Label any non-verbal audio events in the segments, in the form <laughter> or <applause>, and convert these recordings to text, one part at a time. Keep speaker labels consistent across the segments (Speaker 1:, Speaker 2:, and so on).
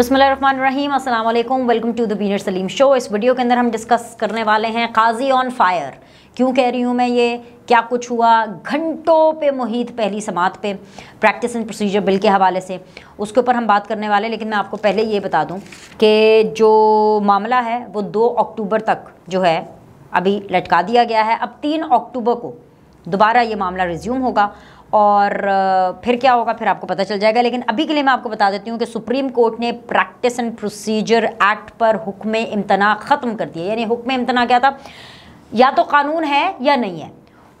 Speaker 1: अस्सलाम अल्लाम welcome to the बीनर सलीम शो इस वीडियो के अंदर हम डिस्कस करने वाले हैं काजी ऑन फायर क्यों कह रही हूँ मैं ये क्या कुछ हुआ घंटों पे मुहित पहली समात पे प्रैक्टिस एंड प्रोसीजर बिल के हवाले से उसके ऊपर हम बात करने वाले लेकिन मैं आपको पहले ये बता दूँ कि जो मामला है वो दो अक्टूबर तक जो है अभी लटका दिया गया है अब तीन अक्टूबर को दोबारा ये मामला रिज्यूम होगा और फिर क्या होगा फिर आपको पता चल जाएगा लेकिन अभी के लिए मैं आपको बता देती हूँ कि सुप्रीम कोर्ट ने प्रैक्टिस एंड प्रोसीजर एक्ट पर हुक्म इम्तना ख़त्म कर दिया यानी हुक्म इम्तना क्या था या तो कानून है या नहीं है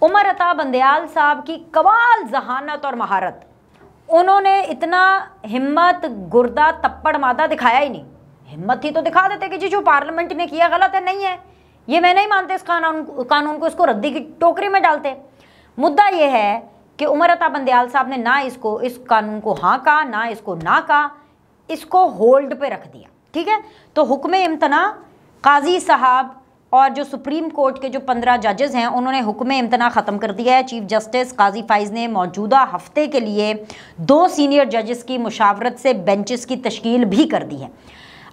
Speaker 1: उमर अता बंदयाल साहब की कवाल जहानत और महारत उन्होंने इतना हिम्मत गुर्दा तप्पड़ मादा दिखाया ही नहीं हिम्मत ही तो दिखा देते कि जी जो पार्लियामेंट ने किया गलत है नहीं है ये मैं नहीं मानते इस कानून कानून को इसको रद्दी की टोकरी में डालते मुद्दा ये है कि उमर अता बंदयाल साहब ने ना इसको इस कानून को हाँ कहा ना इसको ना कहा इसको होल्ड पे रख दिया ठीक है तो हुक्म इम्तना काजी साहब और जो सुप्रीम कोर्ट के जो पंद्रह जजेस हैं उन्होंने हुक्म इम्तना ख़त्म कर दिया है चीफ जस्टिस काजी फाइज ने मौजूदा हफ्ते के लिए दो सीनियर जजेस की मुशावरत से बेंचेस की तश्कील भी कर दी है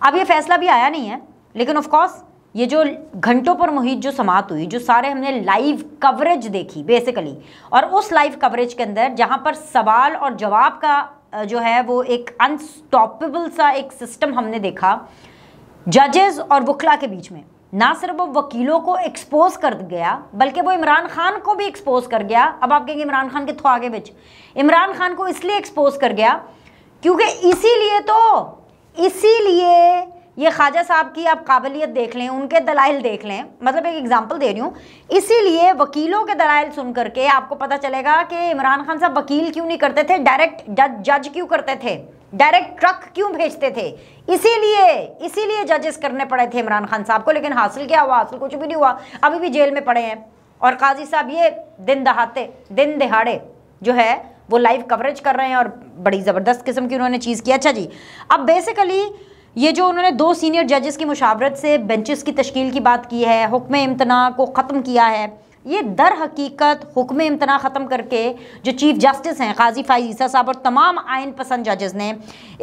Speaker 1: अब ये फैसला भी आया नहीं है लेकिन ऑफकोर्स ये जो घंटों पर मुहित जो समाप्त हुई जो सारे हमने लाइव कवरेज देखी बेसिकली और उस लाइव कवरेज के अंदर जहाँ पर सवाल और जवाब का जो है वो एक अनस्टॉपेबल सा एक सिस्टम हमने देखा जजेस और वकला के बीच में ना सिर्फ वो वकीलों को एक्सपोज कर गया बल्कि वो इमरान खान को भी एक्सपोज कर गया अब आप कहेंगे इमरान खान के थो आगे बिच इमरान खान को इसलिए एक्सपोज कर गया क्योंकि इसीलिए तो इसीलिए ये ख्वाजा साहब की आप काबिलियत देख लें उनके दलाइल देख लें मतलब एक एग्जांपल दे रही हूँ इसीलिए वकीलों के दलाइल सुन करके आपको पता चलेगा कि इमरान खान साहब वकील क्यों नहीं करते थे डायरेक्ट जज जज क्यों करते थे डायरेक्ट ट्रक क्यों भेजते थे इसीलिए इसीलिए जजेस करने पड़े थे इमरान खान साहब को लेकिन हासिल क्या हुआ हासिल कुछ भी नहीं हुआ अभी भी जेल में पड़े हैं और काजी साहब ये दिन दहाते दिन दिहाड़े जो है वो लाइव कवरेज कर रहे हैं और बड़ी ज़बरदस्त किस्म की उन्होंने चीज़ की अच्छा जी अब बेसिकली ये जो उन्होंने दो सीनियर जजेस की मुशावरत से बेंचेस की तश्कील की बात की है हुक्म इम्तना को ख़त्म किया है ये दर हकीकत हुक्म इम्तना ख़त्म करके जो चीफ जस्टिस हैं काजी फाइज ईसा साहब और तमाम आयन पसंद जजेस ने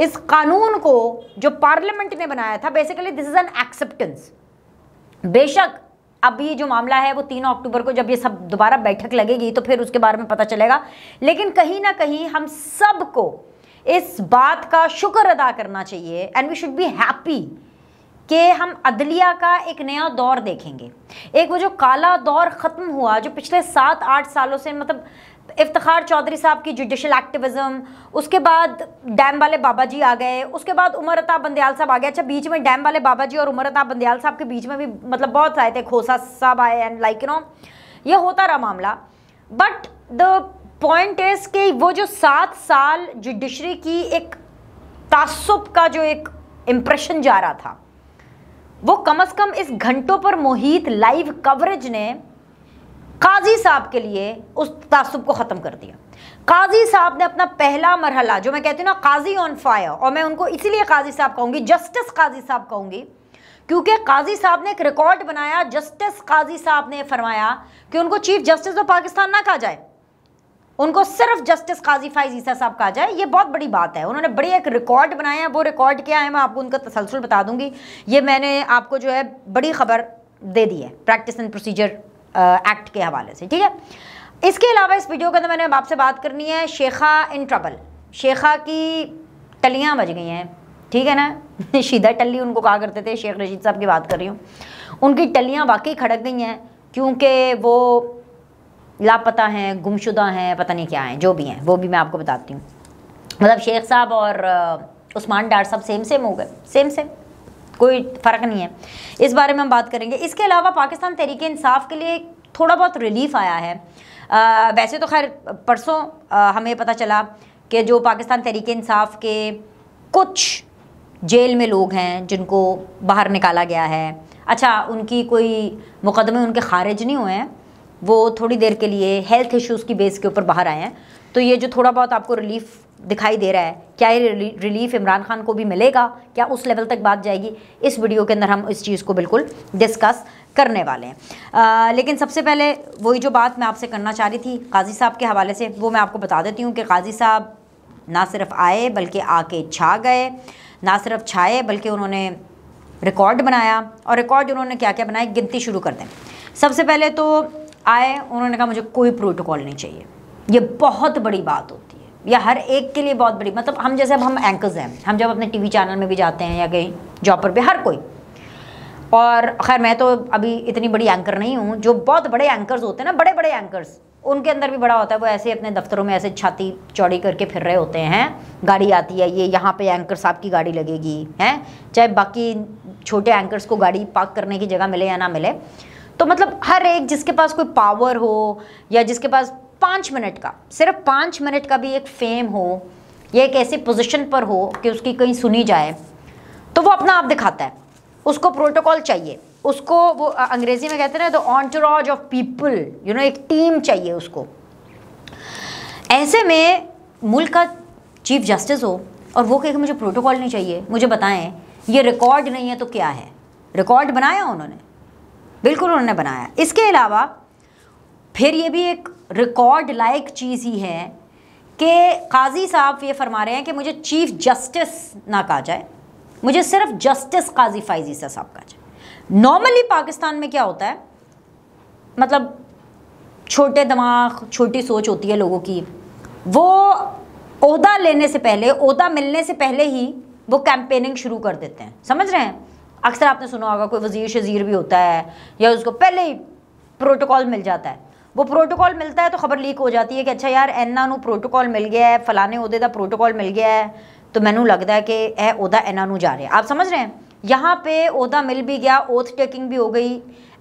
Speaker 1: इस कानून को जो पार्लियामेंट ने बनाया था basically this is an acceptance बेशक अब ये जो मामला है वो तीन अक्टूबर को जब ये सब दोबारा बैठक लगेगी तो फिर उसके बारे में पता चलेगा लेकिन कहीं ना कहीं हम सब को इस बात का शुक्र अदा करना चाहिए and we should be happy कि हम अदलिया का एक नया दौर देखेंगे एक वो जो काला दौर ख़त्म हुआ जो पिछले सात आठ सालों से मतलब इफ्तार चौधरी साहब की जुडिशल एक्टिविज़म उसके बाद डैम वाले बाबा जी आ गए उसके बाद उमर अताब बंदयाल साहब आ गए अच्छा बीच में डैम वाले बाबा जी और उमर अताब बंदयाल साहब के बीच में भी मतलब बहुत आए थे खोसा साहब आए एंड लाइक यू नो ये होता रहा मामला बट द पॉइंट इज कि वो जो सात साल जुडिशरी की एक तासुब का जो एक इम्प्रेशन जा रहा था वो कम से कम इस घंटों पर मोहित लाइव कवरेज ने काजी साहब के लिए उस तासुब को ख़त्म कर दिया काजी साहब ने अपना पहला मरहला जो मैं कहती हूँ ना काजी ऑन फायर और मैं उनको इसीलिए काजी साहब कहूँगी जस्टिस काजी साहब कहूँगी क्योंकि काजी साहब ने एक रिकॉर्ड बनाया जस्टिस काजी साहब ने फरमाया कि उनको चीफ जस्टिस ऑफ पाकिस्तान ना कहा जाए उनको सिर्फ जस्टिस काजी फाइज ईसा साहब कहा जाए ये बहुत बड़ी बात है उन्होंने बड़ी एक रिकॉर्ड बनाया है वो रिकॉर्ड क्या है मैं आपको उनका तसलसल बता दूंगी ये मैंने आपको जो है बड़ी खबर दे दी है प्रैक्टिस एंड प्रोसीजर एक्ट के हवाले से ठीक है इसके अलावा इस वीडियो के अंदर मैंने आपसे बात करनी है शेखा इन ट्रबल शेखा की टलियाँ बज गई हैं ठीक है ना शीदा <laughs> टली उनको कहा करते थे शेख रशीद साहब की बात कर रही हूँ उनकी टलियाँ वाकई खड़क गई हैं क्योंकि वो लापता हैं गुमशुदा हैं पता नहीं क्या हैं जो भी हैं वो भी मैं आपको बताती हूँ मतलब शेख साहब और उस्मान डार साहब सेम सेम हो गए सेम सेम कोई फ़र्क नहीं है इस बारे में हम बात करेंगे इसके अलावा पाकिस्तान तरीके इंसाफ के लिए थोड़ा बहुत रिलीफ आया है आ, वैसे तो खैर परसों हमें पता चला कि जो पाकिस्तान तरीके इंसाफ के कुछ जेल में लोग हैं जिनको बाहर निकाला गया है अच्छा उनकी कोई मुकदमे उनके खारिज नहीं हुए हैं वो थोड़ी देर के लिए हेल्थ इश्यूज़ की बेस के ऊपर बाहर आए हैं तो ये जो थोड़ा बहुत आपको रिलीफ दिखाई दे रहा है क्या ये रिलीफ इमरान खान को भी मिलेगा क्या उस लेवल तक बात जाएगी इस वीडियो के अंदर हम इस चीज़ को बिल्कुल डिस्कस करने वाले हैं आ, लेकिन सबसे पहले वही जो बात मैं आपसे करना चाह रही थी काजी साहब के हवाले से वो मैं आपको बता देती हूँ कि काजी साहब ना सिर्फ आए बल्कि आके छा गए ना सिर्फ छाए बल्कि उन्होंने रिकॉर्ड बनाया और रिकॉर्ड उन्होंने क्या क्या बनाए गिनती शुरू कर दें सबसे पहले तो आए उन्होंने कहा मुझे कोई प्रोटोकॉल नहीं चाहिए ये बहुत बड़ी बात होती है या हर एक के लिए बहुत बड़ी मतलब हम जैसे अब हम एंकर्स हैं हम जब अपने टीवी चैनल में भी जाते हैं या कहीं जॉब पर भी हर कोई और खैर मैं तो अभी इतनी बड़ी एंकर नहीं हूँ जो बहुत बड़े एंकर्स होते हैं ना बड़े बड़े एंकर्स उनके अंदर भी बड़ा होता है वो ऐसे अपने दफ्तरों में ऐसे छाती चौड़ी करके फिर रहे होते हैं गाड़ी आती है ये यहाँ पे एंकर साहब की गाड़ी लगेगी हैं चाहे बाकी छोटे एंकर्स को गाड़ी पार्क करने की जगह मिले या ना मिले तो मतलब हर एक जिसके पास कोई पावर हो या जिसके पास पाँच मिनट का सिर्फ पाँच मिनट का भी एक फेम हो या एक ऐसी पोजिशन पर हो कि उसकी कहीं सुनी जाए तो वो अपना आप दिखाता है उसको प्रोटोकॉल चाहिए उसको वो अंग्रेजी में कहते हैं ना द ऑनटोरॉज ऑफ पीपल यू नो एक टीम चाहिए उसको ऐसे में मुल्क का चीफ जस्टिस हो और वो कहे कि मुझे प्रोटोकॉल नहीं चाहिए मुझे बताएं ये रिकॉर्ड नहीं है तो क्या है रिकॉर्ड बनाया उन्होंने बिल्कुल उन्होंने बनाया इसके अलावा फिर ये भी एक रिकॉर्ड लाइक चीज़ ही है कि काजी साहब ये फरमा रहे हैं कि मुझे चीफ जस्टिस ना कहा जाए मुझे सिर्फ जस्टिस काजी फाइजी साहब कहा जाए नॉर्मली पाकिस्तान में क्या होता है मतलब छोटे दिमाग छोटी सोच होती है लोगों की वो अहदा लेने से पहले अहदा मिलने से पहले ही वो कैंपेनिंग शुरू कर देते हैं समझ रहे हैं अक्सर आपने सुना होगा कोई वजीर शजीर भी होता है या उसको पहले ही प्रोटोकॉल मिल जाता है वो प्रोटोकॉल मिलता है तो खबर लीक हो जाती है कि अच्छा यार एना प्रोटोकॉल मिल गया है फलाने ਫਲਾਣੇ का प्रोटोकॉल मिल गया है तो मैं लगता है कि यह उदा एना जा रहा आप समझ रहे हैं यहाँ पे अहदा मिल भी गया ओथ टेकिंग भी हो गई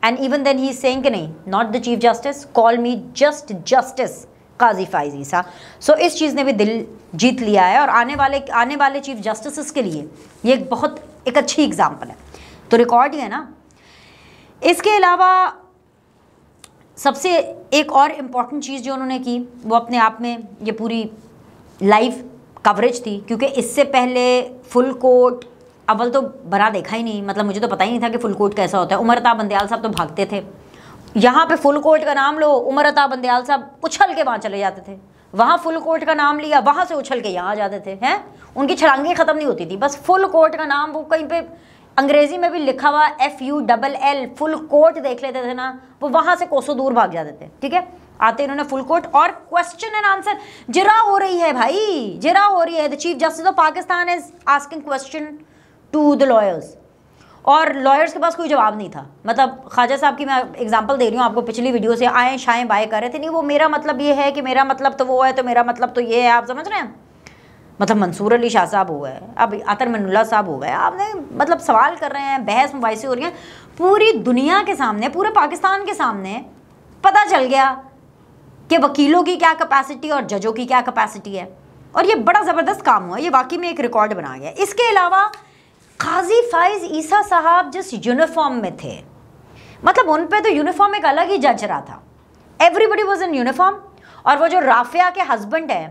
Speaker 1: and even then he saying नहीं not the chief justice call me just justice Qazi Faez Isa so so, इस चीज़ ने भी दिल जीत लिया है और आने वाले आने वाले चीफ जस्टिस के लिए ये एक बहुत एक अच्छी एग्जाम्पल है तो रिकॉर्ड ही है ना इसके अलावा सबसे एक और इम्पॉर्टेंट चीज़ जो उन्होंने की वो अपने आप में ये पूरी लाइव कवरेज थी क्योंकि इससे पहले फुल कोर्ट अव्वल तो बना देखा ही नहीं मतलब मुझे तो पता ही नहीं था कि फुल कोर्ट कैसा होता है उमरता बंदयाल साहब तो भागते थे यहाँ पे फुल कोर्ट का नाम लो उमरता बंदयाल साहब उछल के वहाँ चले जाते थे वहाँ फुल कोर्ट का नाम लिया वहाँ से उछल के यहाँ आ जाते थे हैं उनकी छलांगी ख़त्म नहीं होती थी बस फुल कोर्ट का नाम वो कहीं पर अंग्रेजी में भी लिखा हुआ F U double L full court देख लेते थे ना वो वहां से कोसों दूर भाग जाते थे ठीक है आते इन्होंने फुल कोर्ट और क्वेश्चन एंड आंसर जिरा हो रही है भाई जिरा हो रही है the chief justice of Pakistan is asking question to the lawyers और लॉयर्स के पास कोई जवाब नहीं था मतलब ख्वाजा साहब की मैं एग्जांपल दे रही हूँ आपको पिछली वीडियो से आए शाएँ बाएँ कर रहे थे नहीं वो मेरा मतलब ये है कि मेरा मतलब तो वो है तो मेरा मतलब तो ये है आप समझ रहे हैं मतलब मंसूर अली शाह साहब हुआ है अब अतर मनुल्ला साहब हुआ है आपने मतलब सवाल कर रहे हैं बहस मुबासी हो रही है पूरी दुनिया के सामने पूरे पाकिस्तान के सामने पता चल गया कि वकीलों की क्या कैपेसिटी और जजों की क्या कैपेसिटी है और ये बड़ा ज़बरदस्त काम हुआ ये वाकई में एक रिकॉर्ड बना गया इसके अलावा काजी फाइज ईसा साहब जिस यूनिफॉर्म में थे मतलब उन पर तो यूनिफॉर्म एक अलग ही जज रहा था एवरीबडी वॉज इन यूनिफॉर्म और वो जो राफिया के हस्बैंड हैं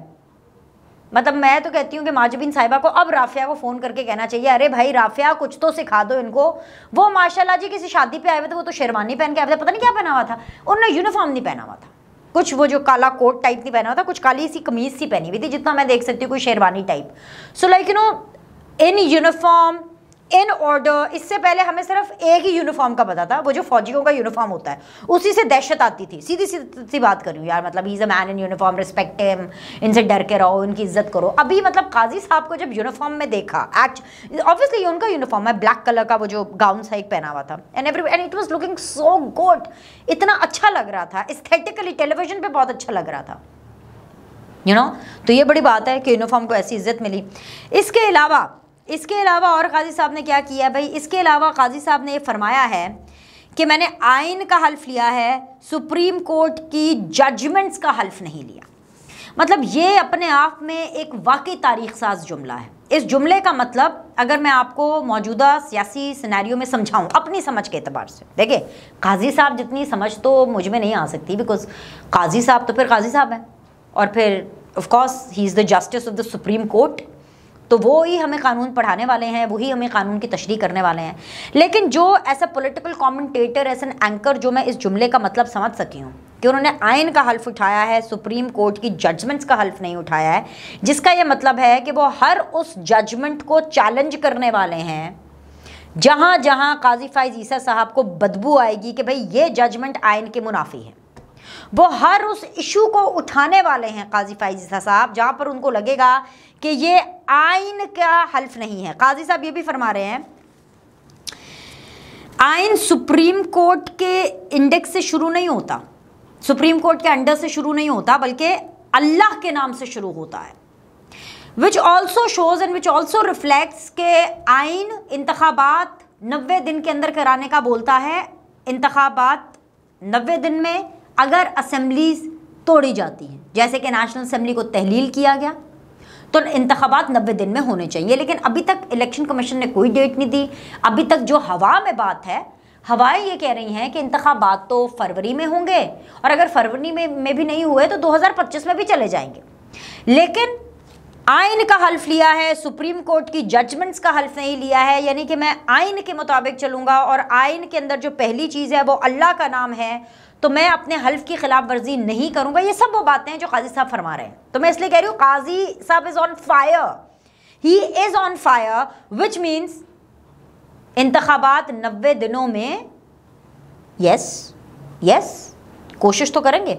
Speaker 1: मतलब मैं तो कहती हूँ कि माजबिन साहिबा को अब राफिया को फ़ोन करके कहना चाहिए अरे भाई राफिया कुछ तो सिखा दो इनको वो माशाला जी किसी शादी पे आए हुए थे वो तो शेरवानी पहन के आए थे पता नहीं क्या पहना हुआ था उन्होंने यूनिफॉर्म नहीं पहना हुआ था कुछ वो जो काला कोट टाइप नहीं पहना हुआ था कुछ काली सी कमीज सी पहनी हुई थी जितना मैं देख सकती हूँ कोई sherwani type so like you know in uniform in order इससे पहले हमें सिर्फ एक ही यूनिफॉर्म का पता था वो जो फौजियों का यूनिफॉर्म होता है उसी से दहशत आती थी सीधी सीधी बात करूँ यार मतलब is a man in uniform respect him इनसे डर के रहो इनकी इज्जत करो अभी मतलब काजी साहब को जब यूनिफॉर्म में देखा एक्च ऑब्वियसली उनका यूनिफॉर्म है ब्लैक कलर का वो जो गाउन सा एक पहना हुआ था and every and it was looking so good इतना अच्छा लग रहा था स्थेटिकली टेलीविजन पर बहुत अच्छा लग रहा था यू you नो know? तो ये बड़ी बात है कि यूनिफॉर्म को ऐसी इज्जत मिली इसके अलावा इसके अलावा और काजी साहब ने क्या किया भाई इसके अलावा काजी साहब ने ये फरमाया है कि मैंने आइन का हल्फ लिया है सुप्रीम कोर्ट की जजमेंट्स का हल्फ नहीं लिया मतलब ये अपने आप में एक वाकई तारीख साज जुमला है इस जुमले का मतलब अगर मैं आपको मौजूदा सियासी सिनेरियो में समझाऊं अपनी समझ के अतबार से देखिए काजी साहब जितनी समझ तो मुझ में नहीं आ सकती बिकॉज काजी साहब तो फिर काजी साहब हैं और फिर of course he is the justice of the supreme court तो वो ही हमें कानून पढ़ाने वाले हैं वही हमें कानून की तशरी करने वाले हैं लेकिन जो as a political commentator as an anchor जो मैं इस जुमले का मतलब समझ सकी हूँ कि उन्होंने आयन का हल्फ उठाया है सुप्रीम कोर्ट की जजमेंट्स का हल्फ नहीं उठाया है जिसका ये मतलब है कि वो हर उस जजमेंट को चैलेंज करने वाले हैं जहाँ जहाँ काजी फाइज ईसा साहब को बदबू आएगी कि भाई ये जजमेंट आयन के मुनाफी है वो हर उस इशू को उठाने वाले हैं काजी फाइजा साहब जहाँ पर उनको लगेगा कि ये आइन का हल्फ नहीं है काजी साहब ये भी फरमा रहे हैं आइन सुप्रीम कोर्ट के इंडेक्स से शुरू नहीं होता सुप्रीम कोर्ट के अंडर से शुरू नहीं होता बल्कि अल्लाह के नाम से शुरू होता है which also shows and which also reflects के आइन इंतबात नबे दिन के अंदर कराने का बोलता है इंतबात नबे दिन में अगर असम्बलीज़ तोड़ी जाती हैं जैसे कि नेशनल असम्बली को तहलील किया गया तो इंतबात नब्बे दिन में होने चाहिए लेकिन अभी तक इलेक्शन कमीशन ने कोई डेट नहीं दी अभी तक जो हवा में बात है हवाएं ये कह रही हैं कि इंतबात तो फरवरी में होंगे और अगर फरवरी में में भी नहीं हुए तो 2025 में भी चले जाएंगे लेकिन आइन का हल्फ लिया है सुप्रीम कोर्ट की जजमेंट्स का हल्फ नहीं लिया है यानी कि मैं आइन के मुताबिक चलूँगा और आइन के अंदर जो पहली चीज़ है वो अल्लाह का नाम है तो मैं अपने हल्फ की खिलाफ वर्जी नहीं करूंगा ये सब वो बातें हैं जो काजी साहब फरमा रहे हैं तो मैं इसलिए कह रही हूँ काजी साहब is on fire he is on fire which means इंतबात नब्बे दिनों में यस यस कोशिश तो करेंगे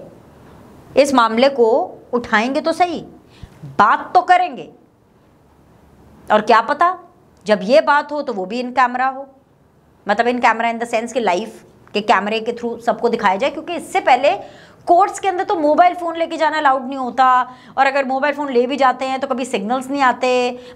Speaker 1: इस मामले को उठाएंगे तो सही बात तो करेंगे और क्या पता जब ये बात हो तो वो भी इन कैमरा हो मतलब in camera in the sense की लाइफ कि कैमरे के थ्रू सबको दिखाया जाए क्योंकि इससे पहले कोर्ट्स के अंदर तो मोबाइल फ़ोन लेके जाना अलाउड नहीं होता और अगर मोबाइल फ़ोन ले भी जाते हैं तो कभी सिग्नल्स नहीं आते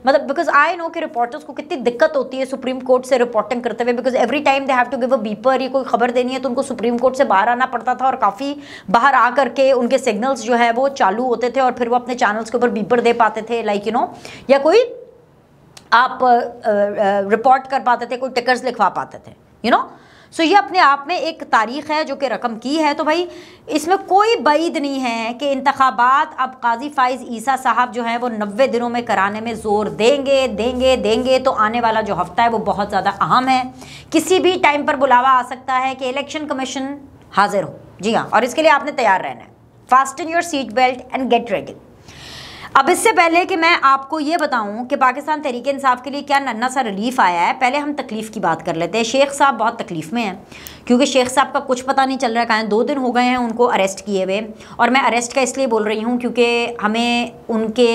Speaker 1: मतलब बिकॉज आई नो कि रिपोर्टर्स को कितनी दिक्कत होती है सुप्रीम कोर्ट से रिपोर्टिंग करते हुए because every time they have to give a beeper ये कोई खबर देनी है तो उनको सुप्रीम कोर्ट से बाहर आना पड़ता था और काफ़ी बाहर आ करके उनके सिग्नल्स जो है वो चालू होते थे और फिर वो अपने चैनल्स के ऊपर बीपर दे पाते थे लाइक यू नो या कोई आप रिपोर्ट कर पाते थे कोई टिकर्स लिखवा पाते थे you you know know? So ये अपने आप में एक तारीख है जो कि रकम की है तो भाई इसमें कोई बैद नहीं है कि इंतबात अब काजी फाइज ईसा साहब जो हैं वो नबे दिनों में कराने में ज़ोर देंगे देंगे देंगे तो आने वाला जो हफ्ता है वो बहुत ज़्यादा अहम है किसी भी टाइम पर बुलावा आ सकता है कि इलेक्शन कमीशन हाजिर हो जी हाँ और इसके लिए आपने तैयार रहना है fast in your seat belt and get ready अब इससे पहले कि मैं आपको ये बताऊं कि पाकिस्तान तहरीक इंसाफ के लिए क्या नन्ना सा रिलीफ आया है पहले हम तकलीफ़ की बात कर लेते हैं शेख साहब बहुत तकलीफ़ में हैं क्योंकि शेख साहब का कुछ पता नहीं चल रहा है कारण दो दिन हो गए हैं उनको अरेस्ट किए हुए और मैं अरेस्ट का इसलिए बोल रही हूँ क्योंकि हमें उनके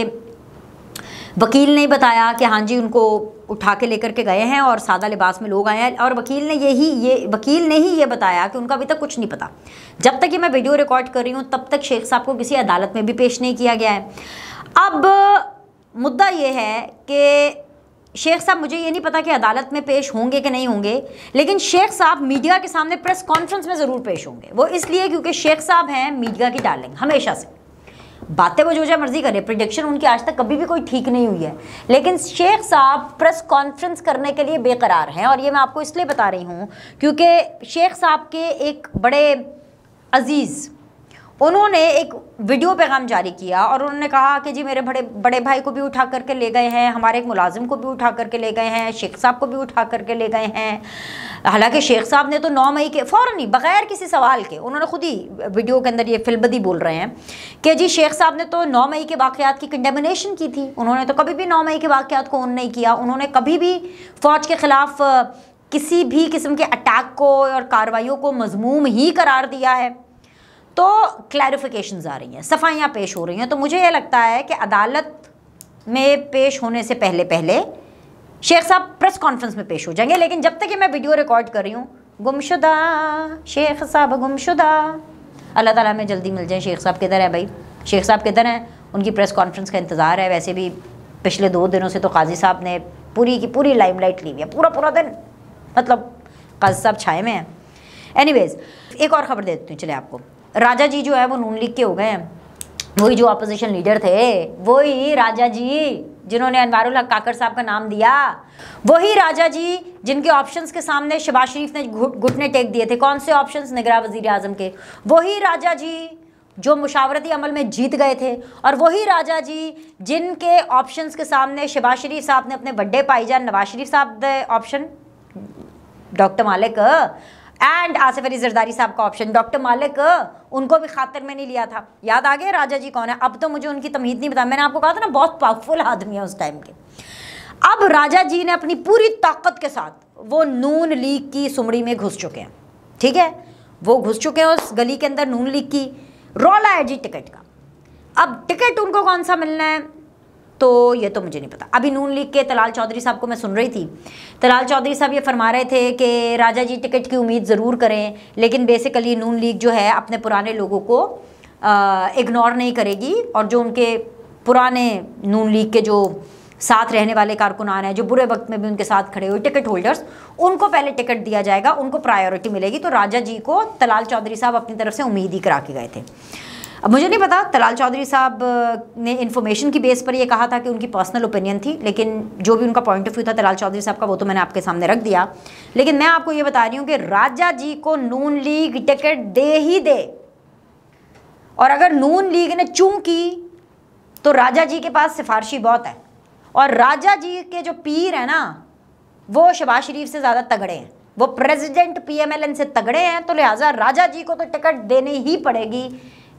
Speaker 1: वकील ने बताया कि हाँ जी उनको उठा के लेकर के गए हैं और सादा लिबास में लोग आए हैं और वकील ने यही ये वकील ने ही ये बताया कि उनका अभी तक कुछ नहीं पता जब तक ये मैं वीडियो रिकॉर्ड कर रही हूँ तब तक शेख साहब को किसी अदालत में भी पेश नहीं किया गया है अब मुद्दा ये है कि शेख साहब मुझे ये नहीं पता कि अदालत में पेश होंगे कि नहीं होंगे लेकिन शेख साहब मीडिया के सामने प्रेस कॉन्फ्रेंस में ज़रूर पेश होंगे वो इसलिए क्योंकि शेख साहब हैं मीडिया की डार्लिंग हमेशा से बातें वो जो जो मर्जी करें प्रोडिक्शन उनकी आज तक कभी भी कोई ठीक नहीं हुई है लेकिन शेख साहब प्रेस कॉन्फ्रेंस करने के लिए बेकरार हैं और ये मैं आपको इसलिए बता रही हूँ क्योंकि शेख साहब के एक बड़े अजीज़ उन्होंने एक वीडियो पैगाम जारी किया और उन्होंने कहा कि जी मेरे बड़े बड़े भाई को भी उठा करके ले गए हैं हमारे एक मुलाजिम को भी उठा करके ले गए हैं शेख साहब को भी उठा करके ले गए हैं हालांकि शेख साहब ने तो नौ मई के फ़ौर ही बग़ैर किसी सवाल के उन्होंने खुद ही वीडियो के अंदर ये फिलबदी बोल रहे हैं कि जी शेख साहब ने तो नौ मई के वाक़ात की कंडेमिनेशन की थी उन्होंने तो कभी भी नौ मई के वाक़ात को उन नहीं किया उन्होंने कभी भी फ़ौज के ख़िलाफ़ किसी भी किस्म के अटैक को और कार्रवाई को मजमूम ही करार दिया है तो क्लैरिफिकेशन आ रही हैं सफाइयाँ पेश हो रही हैं तो मुझे ये लगता है कि अदालत में पेश होने से पहले पहले शेख साहब प्रेस कॉन्फ्रेंस में पेश हो जाएंगे लेकिन जब तक कि मैं वीडियो रिकॉर्ड कर रही हूँ गुमशुदा शेख साहब गुमशुदा अल्लाह ताला में जल्दी मिल जाए शेख साहब किधर है भाई शेख साहब किधर हैं उनकी प्रेस कॉन्फ्रेंस का इंतज़ार है वैसे भी पिछले दो दिनों से तो काजी साहब ने पूरी की पूरी लाइट ली हुई है पूरा पूरा दिन मतलब काजी साहब छाए में हैं एनी एक और ख़बर दे देती हूँ चले आपको राजा जी जो है वो नून लीग के हो गए हैं वही जो अपोजिशन लीडर थे वही राजा जी जिन्होंने अनवारुल हक काकर साहब का नाम दिया वही राजा जी जिनके ऑप्शंस के सामने शबाज शरीफ ने घुटने टेक दिए थे कौन से ऑप्शंस निगरा वजीर आजम के वही राजा जी जो मुशावरती अमल में जीत गए थे और वही राजा जी जिनके ऑप्शंस के सामने शबाज शरीफ साहब ने अपने बड्डे पाईजान नवाज शरीफ साहब option doctor Malik and Asif Ali Zardari साहब का ऑप्शन डॉक्टर मालिक उनको भी खातर में नहीं लिया था याद आ गया राजा जी कौन है अब तो मुझे उनकी तमीद नहीं बता मैंने आपको कहा था ना बहुत पावरफुल आदमी है उस टाइम के अब राजा जी ने अपनी पूरी ताकत के साथ वो नून लीग की सुमड़ी में घुस चुके हैं ठीक है वो घुस चुके हैं उस गली के अंदर नून लीग की रोला है जी टिकट का अब टिकट उनको कौन सा मिलना है तो ये तो मुझे नहीं पता अभी नून लीग के तलाल चौधरी साहब को मैं सुन रही थी तलाल चौधरी साहब ये फरमा रहे थे कि राजा जी टिकट की उम्मीद ज़रूर करें लेकिन बेसिकली नून लीग जो है अपने पुराने लोगों को इग्नोर नहीं करेगी और जो उनके पुराने नून लीग के जो साथ रहने वाले कारकुनान हैं जो बुरे वक्त में भी उनके साथ खड़े हुए टिकट होल्डर्स उनको पहले टिकट दिया जाएगा उनको प्रायोरिटी मिलेगी तो राजा जी को तलाल चौधरी साहब अपनी तरफ से उम्मीद ही करा के गए थे अब मुझे नहीं पता तलाल चौधरी साहब ने इन्फॉर्मेशन की बेस पर यह कहा था कि उनकी पर्सनल ओपिनियन थी लेकिन जो भी उनका पॉइंट ऑफ व्यू था तलाल चौधरी साहब का वो तो मैंने आपके सामने रख दिया लेकिन मैं आपको ये बता रही हूँ कि राजा जी को नून लीग टिकट दे ही दे और अगर नून लीग ने चूँ की तो राजा जी के पास सिफारशी बहुत है और राजा जी के जो पीर हैं ना वो शबाज शरीफ से ज़्यादा तगड़े हैं वो प्रेसिडेंट पीएमएलएन से तगड़े हैं तो लिहाजा राजा जी को तो टिकट देनी ही पड़ेगी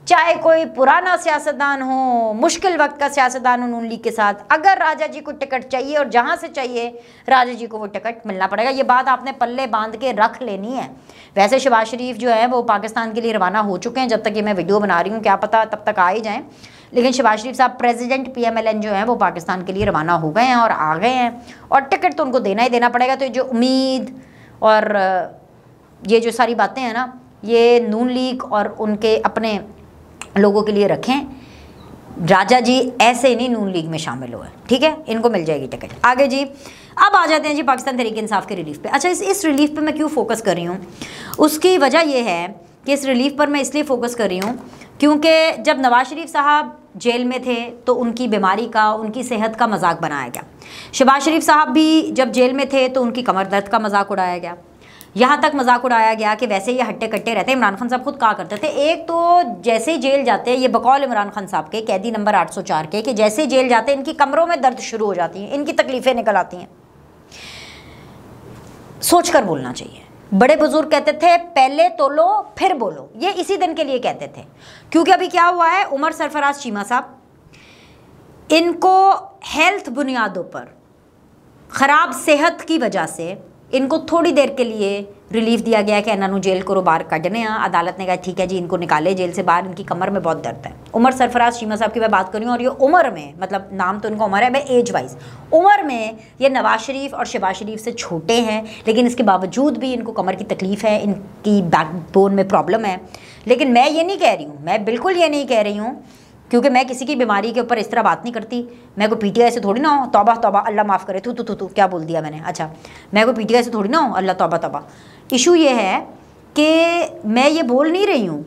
Speaker 1: चाहे कोई पुराना सियासतदान हो मुश्किल वक्त का सियासतदान हो नून लीग के साथ अगर राजा जी को टिकट चाहिए और जहाँ से चाहिए राजा जी को वो टिकट मिलना पड़ेगा ये बात आपने पल्ले बांध के रख लेनी है वैसे शबाज शरीफ जो है वो पाकिस्तान के लिए रवाना हो चुके हैं जब तक ये मैं वीडियो बना रही हूँ क्या पता तब तक आ ही जाएँ लेकिन शबाज शरीफ साहब एल एन जो हैं वो पाकिस्तान के लिए रवाना हो गए हैं और आ गए हैं और टिकट तो उनको देना ही देना पड़ेगा तो जो उम्मीद और ये जो सारी बातें हैं ना ये नून लीग और उनके अपने लोगों के लिए रखें राजा जी ऐसे नहीं नून लीग में शामिल हुए ठीक है इनको मिल जाएगी टिकट आगे जी अब आ जाते हैं जी पाकिस्तान तहरीक इंसाफ के रिलीफ पे अच्छा इस इस रिलीफ पे मैं क्यों फोकस कर रही हूँ उसकी वजह यह है कि इस रिलीफ पर मैं इसलिए फोकस कर रही हूँ क्योंकि जब नवाज शरीफ साहब जेल में थे तो उनकी बीमारी का उनकी सेहत का मजाक बनाया गया शबाज शरीफ साहब भी जब जेल में थे तो उनकी कमर दर्द का मजाक उड़ाया गया यहाँ तक मजाक उड़ाया गया कि वैसे ये हट्टे कट्टे रहते हैं इमरान खान साहब खुद कहा करते थे एक तो जैसे ही जेल जाते हैं ये बकौल इमरान खान साहब के कैदी नंबर 804 के कि जैसे ही जेल जाते हैं इनकी कमरों में दर्द शुरू हो जाती है इनकी तकलीफ़ें निकल आती हैं सोचकर बोलना चाहिए बड़े बुजुर्ग कहते थे पहले तो लो फिर बोलो ये इसी दिन के लिए कहते थे क्योंकि अभी क्या हुआ है उमर सरफराज चीमा साहब इनको हेल्थ बुनियादों पर ख़राब सेहत की वजह से इनको थोड़ी देर के लिए रिलीफ दिया गया कि इन्होंने जेल को बाहर कटने हाँ, अदालत ने कहा ठीक है जी इनको निकाले जेल से बाहर इनकी कमर में बहुत दर्द है उमर सरफराज शीमा साहब की मैं बात करूँ और ये उम्र में मतलब नाम तो इनका उम्र है मैं एज वाइज उम्र में ये नवाज शरीफ और शिबाज़ शरीफ से छोटे हैं लेकिन इसके बावजूद भी इनको कमर की तकलीफ़ है इनकी बैकबोन में प्रॉब्लम है लेकिन मैं ये नहीं कह रही हूँ मैं बिल्कुल ये नहीं कह रही हूँ क्योंकि मैं किसी की बीमारी के ऊपर इस तरह बात नहीं करती मैं को पीटीआई से थोड़ी ना हो तोबा तोबा अल्लाह माफ़ करे तू तू तू तू क्या बोल दिया मैंने अच्छा मैं को पीटीआई से थोड़ी ना हो अल्लाह तोबा तोबा इशू ये है कि मैं ये बोल नहीं रही हूँ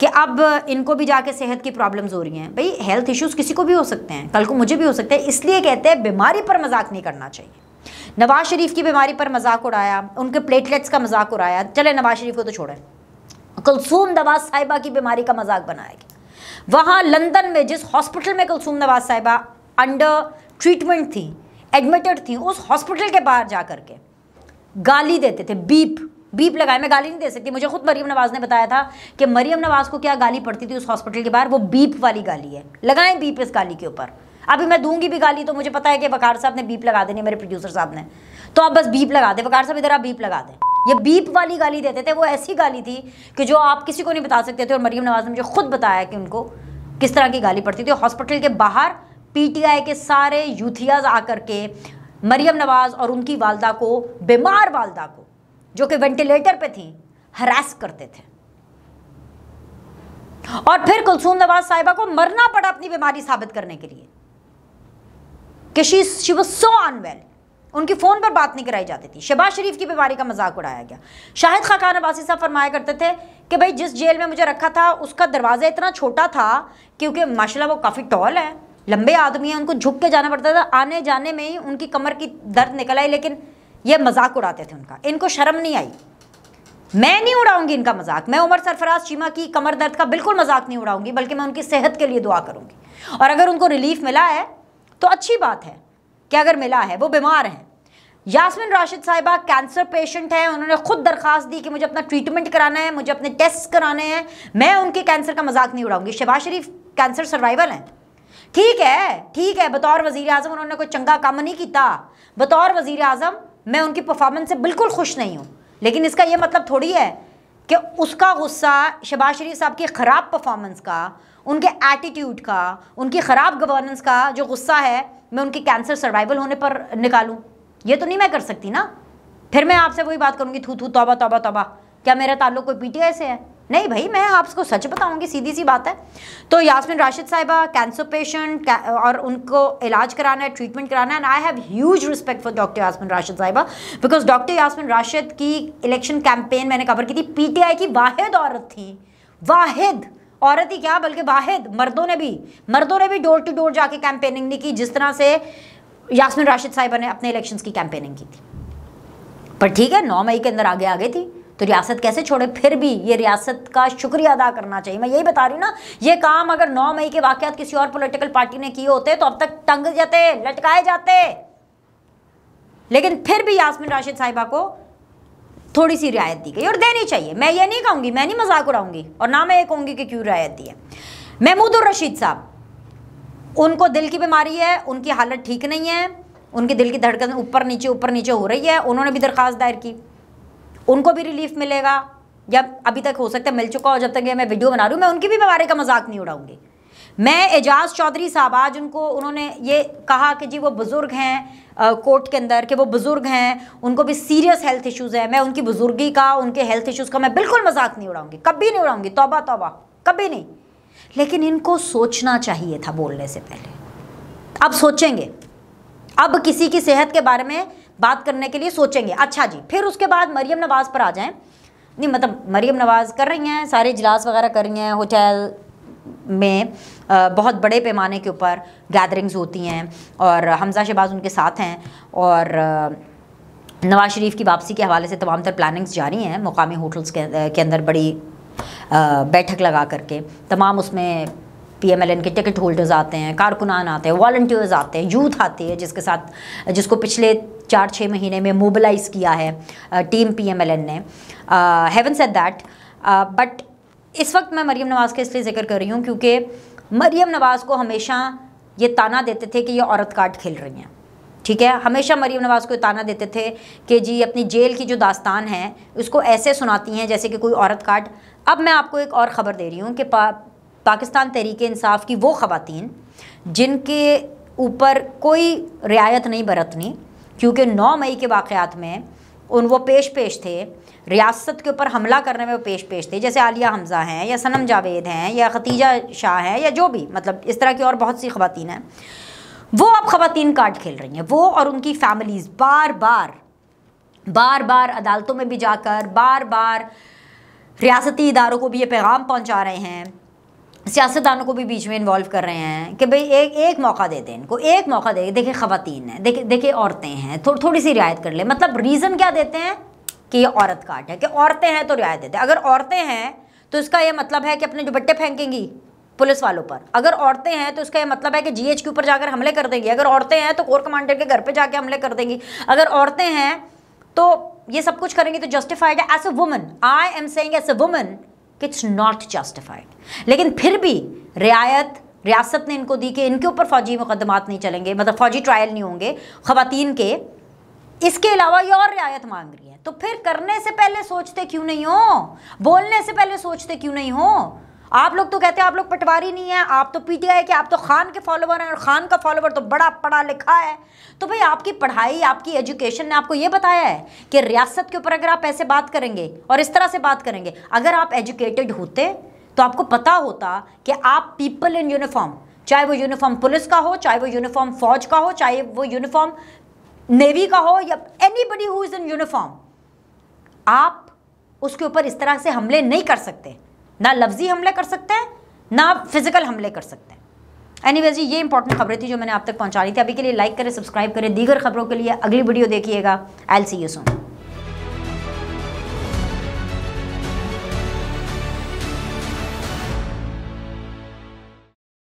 Speaker 1: कि अब इनको भी जाके सेहत की प्रॉब्लम्स हो रही हैं भाई हेल्थ इश्यूज़ किसी को भी हो सकते हैं कल को मुझे भी हो सकते हैं इसलिए कहते हैं बीमारी पर मजाक नहीं करना चाहिए नवाज शरीफ की बीमारी पर मजाक उड़ाया उनके प्लेटलेट्स का मजाक उड़ाया चले नवाज शरीफ को तो छोड़ें कुलसूम नवाज साहिबा की बीमारी का मजाक बनाया गया वहाँ लंदन में जिस हॉस्पिटल में कुलसूम नवाज साहिबा अंडर ट्रीटमेंट थी एडमिटेड थी उस हॉस्पिटल के बाहर जा कर के गाली देते थे बीप बीप लगाए मैं गाली नहीं दे सकती मुझे खुद मरियम नवाज़ ने बताया था कि मरियम नवाज़ को क्या गाली पड़ती थी उस हॉस्पिटल के बाहर वो बीप वाली गाली है लगाएं बीप इस गाली के ऊपर अभी मैं दूंगी भी गाली तो मुझे पता है कि वकार साहब ने बीप लगा देनी मेरे प्रोड्यूसर साहब ने तो आप बस बीप लगा दें वकार साहब इधर आप बीप लगा दें ये बीप वाली गाली देते थे वो ऐसी गाली थी कि जो आप किसी को नहीं बता सकते थे और मरीम नवाज ने मुझे खुद बताया कि उनको किस तरह की गाली पड़ती थी हॉस्पिटल के बाहर पीटीआई के सारे यूथियाज आकर के मरियम नवाज़ और उनकी वालदा को बीमार वालदा को जो कि वेंटिलेटर पे थी हरास करते थे और फिर कुलसूम नवाज साहिबा को मरना पड़ा अपनी बीमारी साबित करने के लिए कि शी सो अनवेल उनके फ़ोन पर बात नहीं कराई जाती थी शहबाज शरीफ की बीमारी का मजाक उड़ाया गया शाहिद खाकान अबासी साहब फरमाया करते थे कि भाई जिस जेल में मुझे रखा था उसका दरवाज़ा इतना छोटा था क्योंकि माशाला वो काफ़ी टॉल है लंबे आदमी हैं उनको झुक के जाना पड़ता था आने जाने में ही उनकी कमर की दर्द निकल आई लेकिन ये मजाक उड़ाते थे उनका इनको शर्म नहीं आई मैं नहीं उड़ाऊंगी इनका मजाक मैं उमर सरफराज चीमा की कमर दर्द का बिल्कुल मजाक नहीं उड़ाऊंगी बल्कि मैं उनकी सेहत के लिए दुआ करूंगी और अगर उनको रिलीफ मिला है तो अच्छी बात है कि अगर मिला है वो बीमार हैं यासमिन राशिद साहिबा कैंसर पेशेंट हैं उन्होंने खुद दरखास्त दी कि मुझे अपना ट्रीटमेंट कराना है मुझे अपने टेस्ट कराने हैं मैं उनके कैंसर का मजाक नहीं उड़ाऊंगी शहबाज शरीफ कैंसर सर्वाइवल हैं ठीक है ठीक है बतौर वजीर आजम उन्होंने कोई चंगा काम नहीं किया बतौर वजीर आजम मैं उनकी परफॉर्मेंस से बिल्कुल खुश नहीं हूँ लेकिन इसका यह मतलब थोड़ी है कि उसका गुस्सा शहबाज शरीफ साहब की ख़राब परफॉर्मेंस का उनके एटीट्यूड का उनकी ख़राब गवर्नेंस का जो गुस्सा है मैं उनकी कैंसर सर्वाइवल होने पर निकालूं ये तो नहीं मैं कर सकती ना फिर मैं आपसे वही बात करूंगी थू थू तोबा तोबा तोबा क्या मेरा ताल्लुक कोई पीटीआई से है नहीं भाई मैं आपको सच बताऊंगी सीधी सी बात है तो यासमिन राशिद साहिबा कैंसर पेशेंट और उनको इलाज कराना है ट्रीटमेंट कराना है and I have huge respect for doctor Yasmin Rashid साहिबा बिकॉज डॉक्टर यासमिन राशिद की इलेक्शन कैंपेन मैंने कवर की थी पीटीआई की वाहिद औरत थी वाहिद औरत ही क्या बल्कि वाहिद मर्दों ने भी मर्दों ने भी डोर टू डोर जाके कैंपेनिंग नहीं की जिस तरह से यासमिन राशिद साहिबा ने अपने इलेक्शंस की कैंपेनिंग की थी पर ठीक है नौ मई के अंदर आगे आ गई थी तो रियासत कैसे छोड़े फिर भी ये रियासत का शुक्रिया अदा करना चाहिए मैं यही बता रही हूँ ना ये काम अगर नौ मई के वाकत किसी और पोलिटिकल पार्टी ने किए होते तो अब तक टंग जाते लटकाए जाते लेकिन फिर भी यासमिन राशिद साहिबा को थोड़ी सी रियायत दी गई और देनी चाहिए मैं ये नहीं कहूँगी मैं नहीं मजाक उड़ाऊंगी और ना मैं ये कहूँगी कि क्यों रियायत दी है महमूद और रशीद साहब उनको दिल की बीमारी है उनकी हालत ठीक नहीं है उनके दिल की धड़कन ऊपर नीचे ऊपर नीचे हो रही है उन्होंने भी दरख्वास्त दायर की उनको भी रिलीफ मिलेगा या अभी तक हो सकता है मिल चुका हो जब तक ये मैं वीडियो बना रही हूँ मैं उनकी भी बीमारी का मजाक नहीं उड़ाऊंगी मैं एजाज चौधरी साहब आज उनको उन्होंने ये कहा कि जी वो बुज़ुर्ग हैं कोर्ट के अंदर कि वो बुज़ुर्ग हैं उनको भी सीरियस हेल्थ इश्यूज़ हैं मैं उनकी बुज़ुर्गी का उनके हेल्थ इश्यूज़ का मैं बिल्कुल मजाक नहीं उड़ाऊंगी कभी नहीं उड़ाऊंगी तोबा तोबा कभी नहीं लेकिन इनको सोचना चाहिए था बोलने से पहले अब सोचेंगे अब किसी की सेहत के बारे में बात करने के लिए सोचेंगे अच्छा जी फिर उसके बाद मरियम नवाज़ पर आ जाएँ नहीं मतलब मरियम नवाज़ कर रही हैं सारे इजलास वगैरह कर रही हैं होटल में बहुत बड़े पैमाने के ऊपर गैदरिंग्स होती हैं और हमजा शहबाज उनके साथ हैं और नवाज शरीफ की वापसी के हवाले से तमाम तर प्लानिंग्स जारी हैं मुकामी होटल्स के, के अंदर बड़ी बैठक लगा करके तमाम उसमें पीएमएलएन के टिकट होल्डर्स आते हैं कारकुनान आते हैं वॉल्टियर्स आते हैं यूथ आती है जिसके साथ जिसको पिछले चार छः महीने में मोबलाइज किया है टीम पीएमएलएन ने हेवन सेट दैट बट इस वक्त मैं मरीम नवाज़ का इसलिए जिक्र कर रही हूँ क्योंकि मरियम नवाज़ को हमेशा ये ताना देते थे कि ये औरत कार्ड खेल रही हैं ठीक है हमेशा मरीम नवाज़ को ताना देते थे कि जी अपनी जेल की जो दास्तान है उसको ऐसे सुनाती हैं जैसे कि कोई औरत काट अब मैं आपको एक और ख़बर दे रही हूँ कि पा, पाकिस्तान तहरीक इंसाफ की वो ख़वातीन जिनके ऊपर कोई रियायत नहीं बरतनी क्योंकि 9 मई के वाक़ में उन वो पेश पेश थे रियासत के ऊपर हमला करने में वो पेश पेश थे जैसे आलिया हमज़ा हैं या सनम जावेद हैं या खतीजा शाह हैं या जो भी मतलब इस तरह की और बहुत सी खवतिन हैं वो अब खवतिन कार्ड खेल रही हैं वो और उनकी फैमिलीज़ बार बार बार बार अदालतों में भी जाकर बार बार रियासती इदारों को भी ये पैगाम पहुँचा रहे हैं सियासतदानों को भी बीच में इन्वॉल्व कर रहे हैं कि भाई एक एक मौका दे दें इनको एक मौका दे देखिए ख़वातीन है देखिए देखे औरतें हैं थो, थोड़ी सी रियायत कर ले मतलब रीज़न क्या देते हैं कि ये औरत काट है कि औरतें हैं तो रियायत देते हैं अगर औरतें हैं तो इसका यह मतलब है कि अपने दुपट्टे फेंकेंगी पुलिस वालों पर अगर औरतें हैं तो इसका यह मतलब है कि एच के ऊपर जाकर हमले कर देंगी अगर औरतें हैं तो कोर कमांडर के घर पर जाके हमले कर देंगी अगर औरतें हैं तो ये सब कुछ करेंगी तो जस्टिफाइड है as a woman I am saying as a woman कि इट्स नॉट जस्टिफाइड लेकिन फिर भी रियायत रियासत ने इनको दी कि इनके ऊपर फौजी मुकदमात नहीं चलेंगे मतलब फौजी ट्रायल नहीं होंगे खुवान के इसके अलावा ये और रियायत मांग रही है तो फिर करने से पहले सोचते क्यों नहीं हो बोलने से पहले सोचते क्यों नहीं हो आप लोग तो कहते हैं आप लोग पटवारी नहीं है आप तो पीटीआई के आप तो खान के फॉलोवर हैं और खान का फॉलोवर तो बड़ा पढ़ा लिखा है तो भाई आपकी पढ़ाई आपकी एजुकेशन ने आपको ये बताया है कि रियासत के ऊपर अगर आप ऐसे बात करेंगे और इस तरह से बात करेंगे अगर आप एजुकेटेड होते तो आपको पता होता कि आप पीपल इन यूनिफॉर्म चाहे वो यूनिफॉर्म पुलिस का हो चाहे वो यूनिफॉर्म फौज का हो चाहे वो यूनिफॉर्म नेवी का हो या anybody who is in uniform आप उसके ऊपर इस तरह से हमले नहीं कर सकते ना लफ्जी हमले कर सकते हैं ना फिजिकल हमले कर सकते हैं एनी जी ये इंपॉर्टेंट खबरें थी जो मैंने आप तक पहुंचा रही थी अभी के लिए लाइक करें सब्सक्राइब करें दीगर खबरों के लिए अगली वीडियो देखिएगा आई सी यू सोन